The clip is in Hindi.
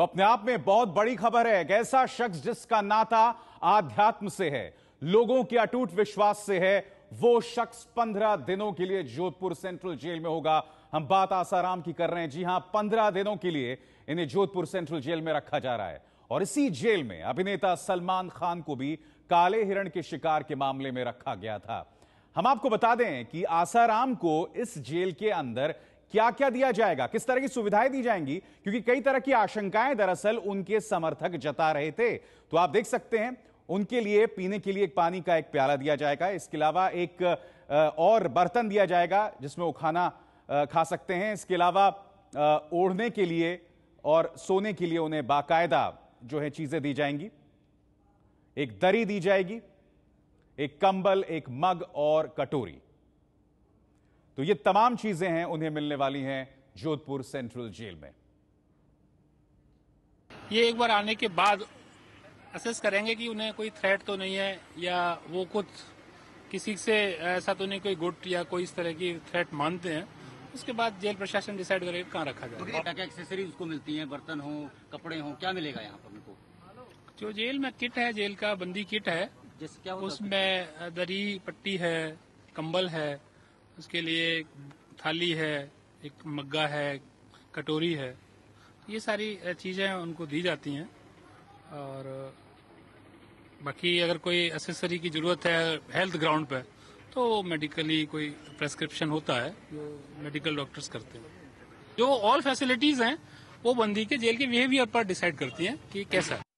तो अपने आप में बहुत बड़ी खबर है एक ऐसा शख्स जिसका नाता आध्यात्म से है लोगों के अटूट विश्वास से है वो शख्स पंद्रह दिनों के लिए जोधपुर सेंट्रल जेल में होगा हम बात आसाराम की कर रहे हैं जी हां पंद्रह दिनों के लिए इन्हें जोधपुर सेंट्रल जेल में रखा जा रहा है और इसी जेल में अभिनेता सलमान खान को भी काले हिरण के शिकार के मामले में रखा गया था हम आपको बता दें कि आसाराम को इस जेल के अंदर क्या क्या दिया जाएगा किस तरह की सुविधाएं दी जाएंगी क्योंकि कई तरह की आशंकाएं दरअसल उनके समर्थक जता रहे थे तो आप देख सकते हैं उनके लिए पीने के लिए एक पानी का एक प्याला दिया जाएगा इसके अलावा एक और बर्तन दिया जाएगा जिसमें वो खाना खा सकते हैं इसके अलावा ओढ़ने के लिए और सोने के लिए उन्हें बाकायदा जो है चीजें दी जाएंगी एक दरी दी जाएगी एक कंबल एक मग और कटोरी तो ये तमाम चीजें हैं उन्हें मिलने वाली हैं जोधपुर सेंट्रल जेल में ये एक बार आने के बाद असेस करेंगे कि उन्हें कोई थ्रेट तो नहीं है या वो कुछ किसी से ऐसा तो नहीं कोई गुट या कोई इस तरह की थ्रेट मानते हैं उसके बाद जेल प्रशासन डिसाइड करेगा कहाँ रखा जाए क्या क्या एक्सेसरी उसको मिलती है बर्तन हो कपड़े हो क्या मिलेगा यहाँ पर उनको जो जेल में किट है जेल का बंदी किट है उसमें दरी पट्टी है कंबल है उसके लिए थाली है एक मग्गा है कटोरी है ये सारी चीज़ें उनको दी जाती हैं और बाकी अगर कोई एसेसरी की ज़रूरत है हेल्थ ग्राउंड पे तो मेडिकली कोई प्रेस्क्रिप्शन होता है जो मेडिकल डॉक्टर्स करते हैं जो ऑल फैसिलिटीज़ हैं वो बंदी के जेल के बिहेवियर पर डिसाइड करती हैं कि कैसा है